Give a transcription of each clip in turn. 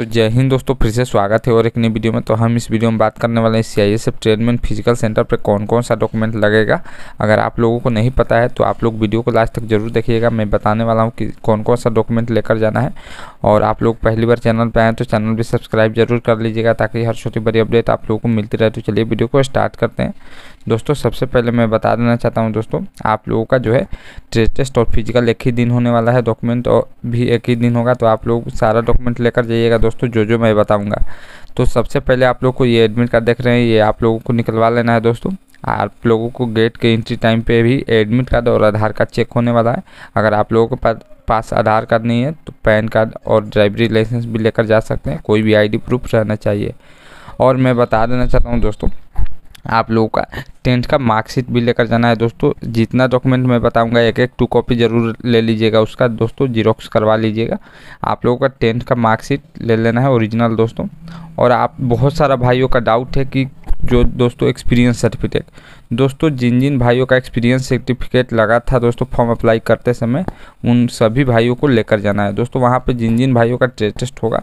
तो जय हिंद दोस्तों फिर से स्वागत है और एक नई वीडियो में तो हम इस वीडियो में बात करने वाले हैं C I S F training physical centre पर कौन कौन सा डॉक्यूमेंट लगेगा अगर आप लोगों को नहीं पता है तो आप लोग वीडियो को लास्ट तक जरूर देखिएगा मैं बताने वाला हूँ कि कौन कौन सा डॉक्यूमेंट लेकर जाना है और आप लोग पहली बार चैनल पर आएँ तो चैनल भी सब्सक्राइब जरूर कर लीजिएगा ताकि हर छोटी बड़ी अपडेट आप लोगों को मिलती रहे तो चलिए वीडियो को स्टार्ट करते हैं दोस्तों सबसे पहले मैं बता देना चाहता हूँ दोस्तों आप लोगों का जो है टेस्ट और फिजिकल एक ही दिन होने वाला है डॉक्यूमेंट और भी एक ही दिन होगा तो आप लोग सारा डॉक्यूमेंट लेकर जाइएगा दोस्तों जो जो मैं बताऊँगा तो सबसे पहले आप लोग को ये एडमिट कार्ड देख रहे हैं ये आप लोगों को निकलवा लेना है दोस्तों आप लोगों को गेट के एंट्री टाइम पे भी एडमिट कार्ड और आधार कार्ड चेक होने वाला है अगर आप लोगों के पास आधार कार्ड नहीं है तो पैन कार्ड और ड्राइवरी लाइसेंस भी लेकर जा सकते हैं कोई भी आईडी प्रूफ रहना चाहिए और मैं बता देना चाहता हूँ दोस्तों आप लोगों का टेंथ का मार्कशीट भी लेकर जाना है दोस्तों जितना डॉक्यूमेंट मैं बताऊंगा एक एक टू कॉपी ज़रूर ले लीजिएगा उसका दोस्तों जीरोक्स करवा लीजिएगा आप लोगों का टेंथ का मार्कशीट ले लेना है ओरिजिनल दोस्तों और आप बहुत सारा भाइयों का डाउट है कि जो दोस्तों एक्सपीरियंस सर्टिफिकेट दोस्तों जिन जिन भाइयों का एक्सपीरियंस सर्टिफिकेट लगा था दोस्तों फॉर्म अप्लाई करते समय उन सभी भाइयों को लेकर जाना है दोस्तों वहाँ पर जिन जिन भाइयों का टेस्ट होगा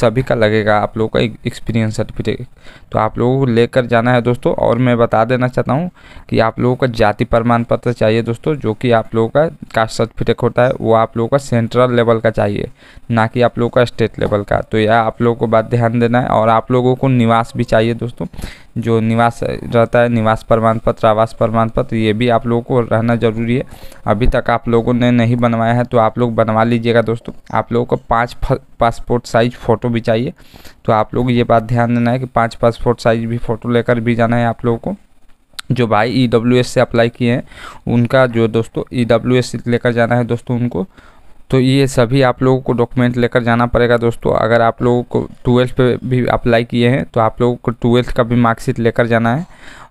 सभी का लगेगा आप लोगों का एक्सपीरियंस सर्टिफिकेट तो आप लोगों को लेकर जाना है दोस्तों और मैं बता देना चाहता हूँ कि आप लोगों का जाति प्रमाण पत्र चाहिए दोस्तों जो कि आप लोगों का कास्ट सर्टिफिकेट होता है वो आप लोगों का सेंट्रल लेवल का चाहिए ना कि आप लोगों का स्टेट लेवल का तो यह आप लोगों को बात ध्यान देना है और आप लोगों को निवास भी चाहिए दोस्तों जो निवास रहता है निवास प्रमाण पत्र आवास प्रमाण पत्र ये भी आप लोगों को रहना ज़रूरी है अभी तक आप लोगों ने नहीं बनवाया है तो आप लोग बनवा लीजिएगा दोस्तों आप लोगों को पाँच पासपोर्ट साइज फ़ोटो भी चाहिए तो आप लोग ये बात ध्यान देना है कि पाँच पासपोर्ट साइज भी फ़ोटो लेकर भी जाना है आप लोगों को जो भाई ई e से अप्लाई किए हैं उनका जो दोस्तों ई e लेकर जाना है दोस्तों उनको तो ये सभी आप लोगों को डॉक्यूमेंट लेकर जाना पड़ेगा दोस्तों अगर आप लोगों को ट्वेल्थ पे भी अप्लाई किए हैं तो आप लोगों को ट्वेल्थ का भी मार्कशीट लेकर जाना है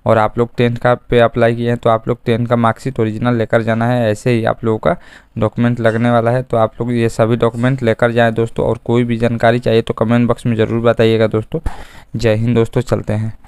और आप लोग टेंथ का पे अप्लाई किए हैं तो आप लोग टेंथ का मार्कशीट ओरिजिनल लेकर जाना है ऐसे ही आप लोगों का डॉक्यूमेंट लगने वाला है तो आप लोग ये सभी डॉक्यूमेंट लेकर जाएँ दोस्तों और कोई भी जानकारी चाहिए तो कमेंट बॉक्स में ज़रूर बताइएगा दोस्तों जय हिंद दोस्तों चलते हैं